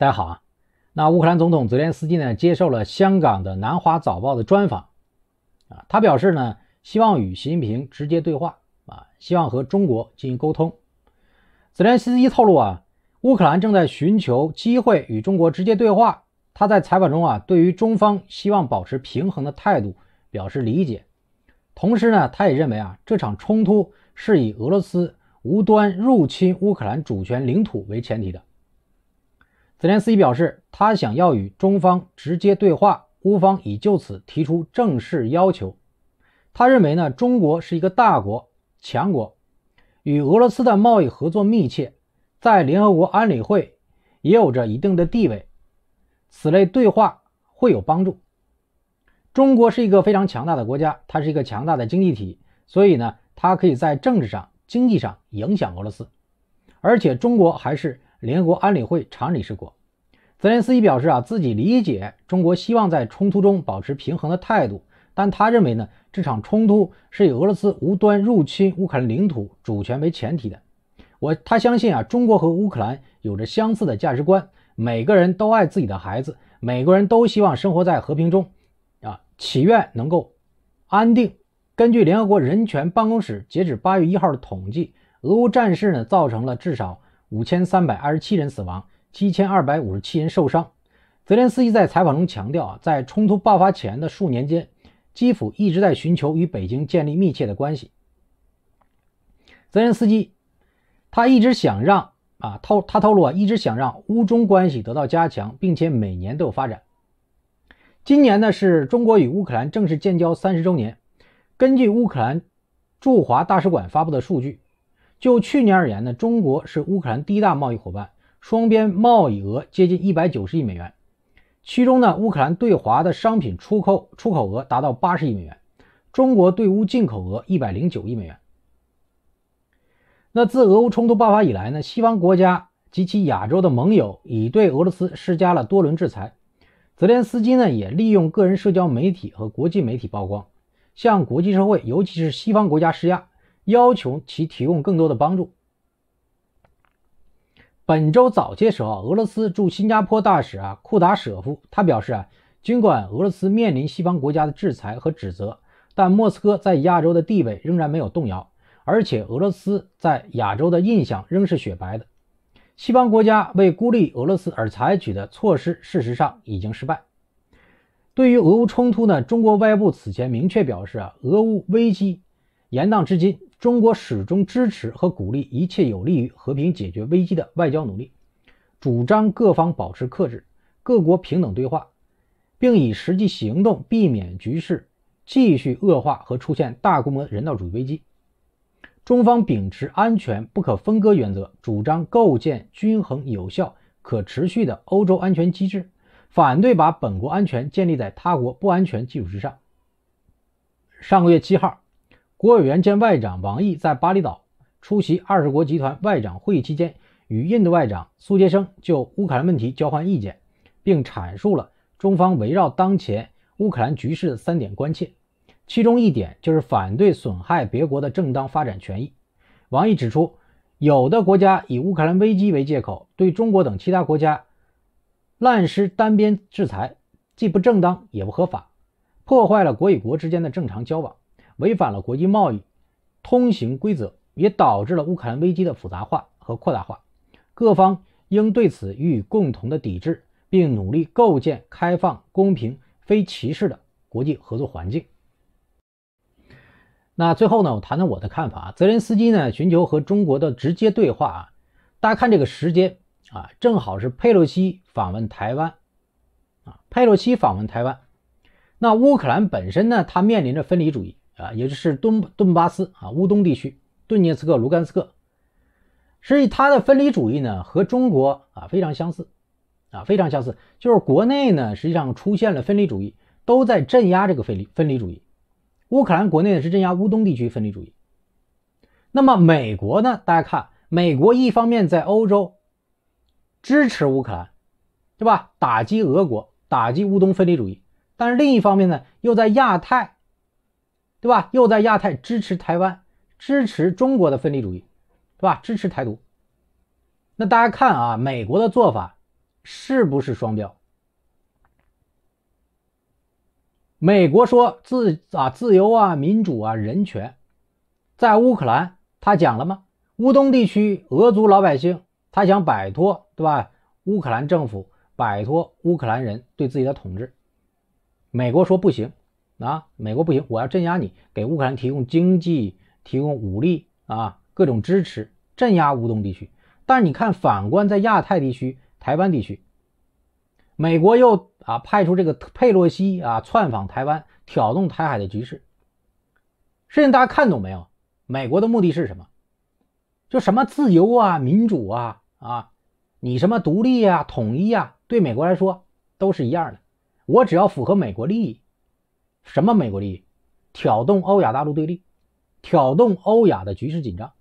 大家好啊，那乌克兰总统泽连斯基呢接受了香港的南华早报的专访，啊，他表示呢希望与习近平直接对话啊，希望和中国进行沟通。泽连斯基透露啊，乌克兰正在寻求机会与中国直接对话。他在采访中啊，对于中方希望保持平衡的态度表示理解，同时呢，他也认为啊，这场冲突是以俄罗斯无端入侵乌克兰主权领土为前提的。泽连斯基表示，他想要与中方直接对话。乌方已就此提出正式要求。他认为呢，中国是一个大国、强国，与俄罗斯的贸易合作密切，在联合国安理会也有着一定的地位。此类对话会有帮助。中国是一个非常强大的国家，它是一个强大的经济体，所以呢，它可以在政治上、经济上影响俄罗斯。而且，中国还是。联合国安理会常理事国泽连斯基表示啊，自己理解中国希望在冲突中保持平衡的态度，但他认为呢，这场冲突是以俄罗斯无端入侵乌克兰领土主权为前提的。我他相信啊，中国和乌克兰有着相似的价值观，每个人都爱自己的孩子，每个人都希望生活在和平中，啊，祈愿能够安定。根据联合国人权办公室截止八月一号的统计，俄乌战事呢，造成了至少。五千三百二十七人死亡，七千二百五十七人受伤。泽连斯基在采访中强调啊，在冲突爆发前的数年间，基辅一直在寻求与北京建立密切的关系。泽连斯基他一直想让啊，透他透露啊，一直想让乌中关系得到加强，并且每年都有发展。今年呢是中国与乌克兰正式建交三十周年。根据乌克兰驻华大使馆发布的数据。就去年而言呢，中国是乌克兰第一大贸易伙伴，双边贸易额接近一百九十亿美元。其中呢，乌克兰对华的商品出口出口额达到八十亿美元，中国对乌进口额一百零九亿美元。那自俄乌冲突爆发以来呢，西方国家及其亚洲的盟友已对俄罗斯施加了多轮制裁。泽连斯基呢，也利用个人社交媒体和国际媒体曝光，向国际社会，尤其是西方国家施压。要求其提供更多的帮助。本周早些时候，俄罗斯驻新加坡大使啊库达舍夫他表示啊，尽管俄罗斯面临西方国家的制裁和指责，但莫斯科在亚洲的地位仍然没有动摇，而且俄罗斯在亚洲的印象仍是雪白的。西方国家为孤立俄罗斯而采取的措施，事实上已经失败。对于俄乌冲突呢，中国外交部此前明确表示啊，俄乌危机延宕至今。中国始终支持和鼓励一切有利于和平解决危机的外交努力，主张各方保持克制，各国平等对话，并以实际行动避免局势继续恶化和出现大规模人道主义危机。中方秉持安全不可分割原则，主张构建均衡、有效、可持续的欧洲安全机制，反对把本国安全建立在他国不安全基础之上。上个月七号。国务委员兼外长王毅在巴厘岛出席二十国集团外长会议期间，与印度外长苏杰生就乌克兰问题交换意见，并阐述了中方围绕当前乌克兰局势的三点关切，其中一点就是反对损害别国的正当发展权益。王毅指出，有的国家以乌克兰危机为借口，对中国等其他国家滥施单边制裁，既不正当也不合法，破坏了国与国之间的正常交往。违反了国际贸易通行规则，也导致了乌克兰危机的复杂化和扩大化。各方应对此予以共同的抵制，并努力构建开放、公平、非歧视的国际合作环境。那最后呢，我谈谈我的看法啊。泽连斯基呢，寻求和中国的直接对话啊。大家看这个时间啊，正好是佩洛西访问台湾啊。佩洛西访问台湾，那乌克兰本身呢，它面临着分离主义。啊，也就是顿顿巴斯啊，乌东地区，顿涅茨克、卢甘斯克，所以它的分离主义呢，和中国啊非常相似，啊非常相似，就是国内呢实际上出现了分离主义，都在镇压这个分离分离主义。乌克兰国内呢是镇压乌东地区分离主义。那么美国呢，大家看，美国一方面在欧洲支持乌克兰，对吧？打击俄国，打击乌东分离主义，但是另一方面呢，又在亚太。对吧？又在亚太支持台湾，支持中国的分离主义，对吧？支持台独。那大家看啊，美国的做法是不是双标？美国说自啊自由啊民主啊人权，在乌克兰他讲了吗？乌东地区俄族老百姓，他想摆脱对吧？乌克兰政府摆脱乌克兰人对自己的统治，美国说不行。啊，美国不行，我要镇压你，给乌克兰提供经济、提供武力啊，各种支持，镇压乌东地区。但是你看，反观在亚太地区、台湾地区，美国又啊派出这个佩洛西啊窜访台湾，挑动台海的局势。事情大家看懂没有？美国的目的是什么？就什么自由啊、民主啊啊，你什么独立啊、统一啊，对美国来说都是一样的。我只要符合美国利益。什么美国利益，挑动欧亚大陆对立，挑动欧亚的局势紧张。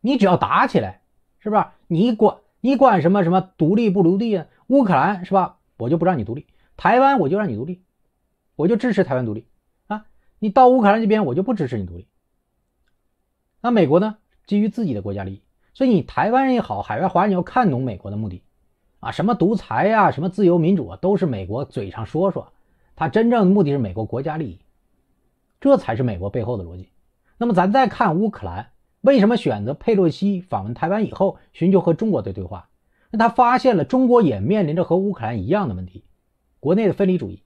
你只要打起来，是不是？你管你管什么什么独立不独立啊？乌克兰是吧？我就不让你独立，台湾我就让你独立，我就支持台湾独立啊！你到乌克兰这边，我就不支持你独立。那美国呢？基于自己的国家利益，所以你台湾人也好，海外华人你要看懂美国的目的啊！什么独裁呀，什么自由民主啊，都是美国嘴上说说。他真正的目的是美国国家利益，这才是美国背后的逻辑。那么咱再看乌克兰为什么选择佩洛西访问台湾以后寻求和中国的对话？那他发现了中国也面临着和乌克兰一样的问题，国内的分离主义，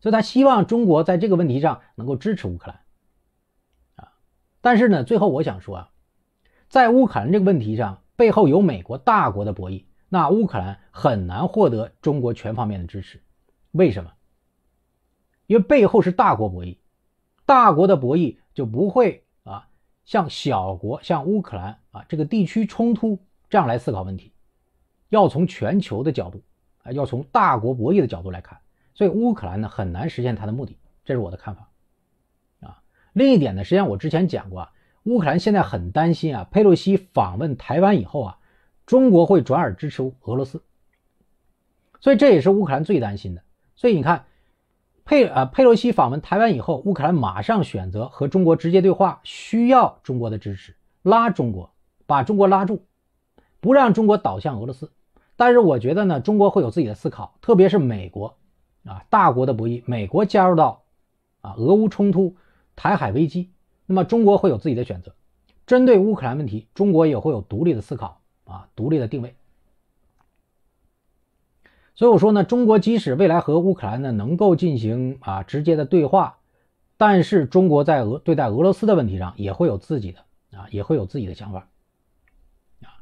所以他希望中国在这个问题上能够支持乌克兰。啊，但是呢，最后我想说啊，在乌克兰这个问题上背后有美国大国的博弈，那乌克兰很难获得中国全方面的支持。为什么？因为背后是大国博弈，大国的博弈就不会啊像小国像乌克兰啊这个地区冲突这样来思考问题，要从全球的角度啊要从大国博弈的角度来看，所以乌克兰呢很难实现它的目的，这是我的看法啊。另一点呢，实际上我之前讲过啊，乌克兰现在很担心啊佩洛西访问台湾以后啊，中国会转而支持俄罗斯，所以这也是乌克兰最担心的。所以你看，佩呃佩洛西访问台湾以后，乌克兰马上选择和中国直接对话，需要中国的支持，拉中国，把中国拉住，不让中国倒向俄罗斯。但是我觉得呢，中国会有自己的思考，特别是美国，啊，大国的博弈，美国加入到啊俄乌冲突、台海危机，那么中国会有自己的选择。针对乌克兰问题，中国也会有独立的思考，啊，独立的定位。所以我说呢，中国即使未来和乌克兰呢能够进行啊直接的对话，但是中国在俄对待俄罗斯的问题上也会有自己的啊，也会有自己的想法。啊，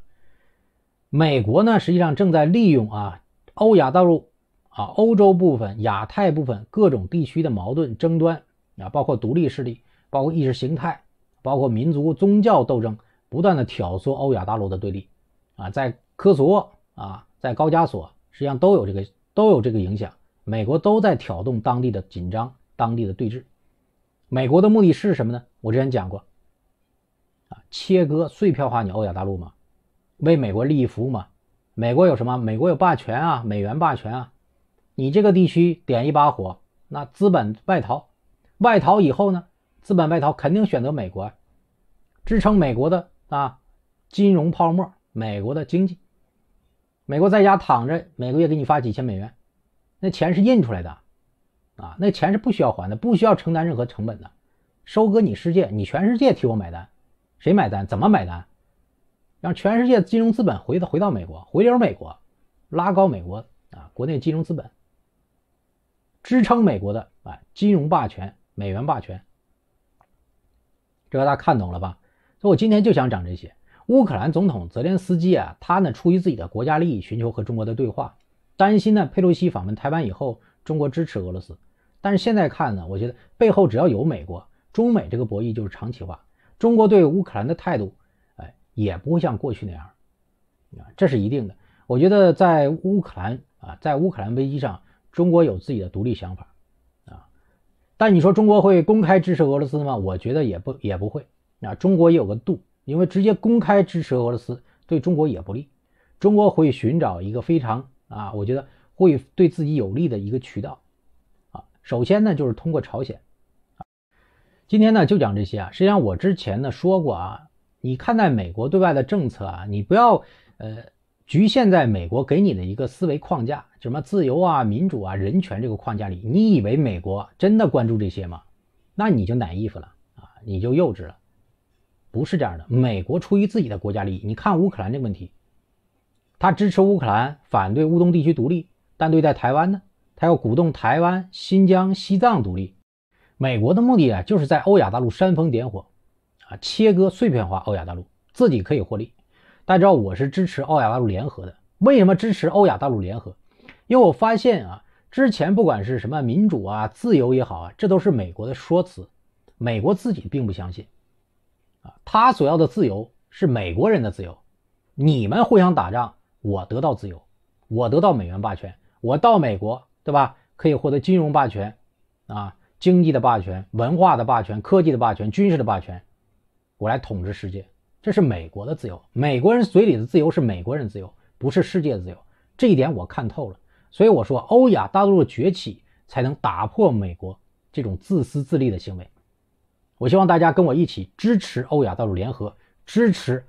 美国呢实际上正在利用啊欧亚大陆啊欧洲部分、亚太部分各种地区的矛盾争端啊，包括独立势力、包括意识形态、包括民族宗教斗争，不断的挑唆欧亚大陆的对立。啊，在科索沃啊在高加索。实际上都有这个，都有这个影响。美国都在挑动当地的紧张，当地的对峙。美国的目的是什么呢？我之前讲过，啊，切割碎片化你欧亚大陆吗？为美国利益服务吗？美国有什么？美国有霸权啊，美元霸权啊。你这个地区点一把火，那资本外逃，外逃以后呢？资本外逃肯定选择美国，支撑美国的啊，金融泡沫，美国的经济。美国在家躺着，每个月给你发几千美元，那钱是印出来的，啊，那钱是不需要还的，不需要承担任何成本的，收割你世界，你全世界替我买单，谁买单？怎么买单？让全世界金融资本回回到美国，回流美国，拉高美国啊，国内金融资本，支撑美国的啊，金融霸权，美元霸权，这个大家看懂了吧？所以我今天就想讲这些。乌克兰总统泽连斯基啊，他呢出于自己的国家利益，寻求和中国的对话，担心呢佩洛西访问台湾以后，中国支持俄罗斯。但是现在看呢，我觉得背后只要有美国，中美这个博弈就是长期化。中国对乌克兰的态度，哎，也不会像过去那样，啊，这是一定的。我觉得在乌克兰啊，在乌克兰危机上，中国有自己的独立想法，啊，但你说中国会公开支持俄罗斯吗？我觉得也不也不会，啊，中国也有个度。因为直接公开支持俄罗斯对中国也不利，中国会寻找一个非常啊，我觉得会对自己有利的一个渠道啊。首先呢，就是通过朝鲜啊。今天呢就讲这些啊。实际上我之前呢说过啊，你看待美国对外的政策啊，你不要呃局限在美国给你的一个思维框架，什么自由啊、民主啊、人权这个框架里。你以为美国真的关注这些吗？那你就奶衣服了啊，你就幼稚了。不是这样的，美国出于自己的国家利益，你看乌克兰这个问题，他支持乌克兰，反对乌东地区独立，但对待台湾呢，他要鼓动台湾、新疆、西藏独立。美国的目的啊，就是在欧亚大陆煽风点火，啊，切割、碎片化欧亚大陆，自己可以获利。大家知道我是支持欧亚大陆联合的，为什么支持欧亚大陆联合？因为我发现啊，之前不管是什么民主啊、自由也好啊，这都是美国的说辞，美国自己并不相信。啊，他所要的自由是美国人的自由，你们互相打仗，我得到自由，我得到美元霸权，我到美国，对吧？可以获得金融霸权，啊，经济的霸权、文化的霸权、科技的霸权、军事的霸权，我来统治世界，这是美国的自由。美国人嘴里的自由是美国人自由，不是世界自由，这一点我看透了。所以我说，欧亚大陆的崛起才能打破美国这种自私自利的行为。我希望大家跟我一起支持欧亚大陆联合，支持。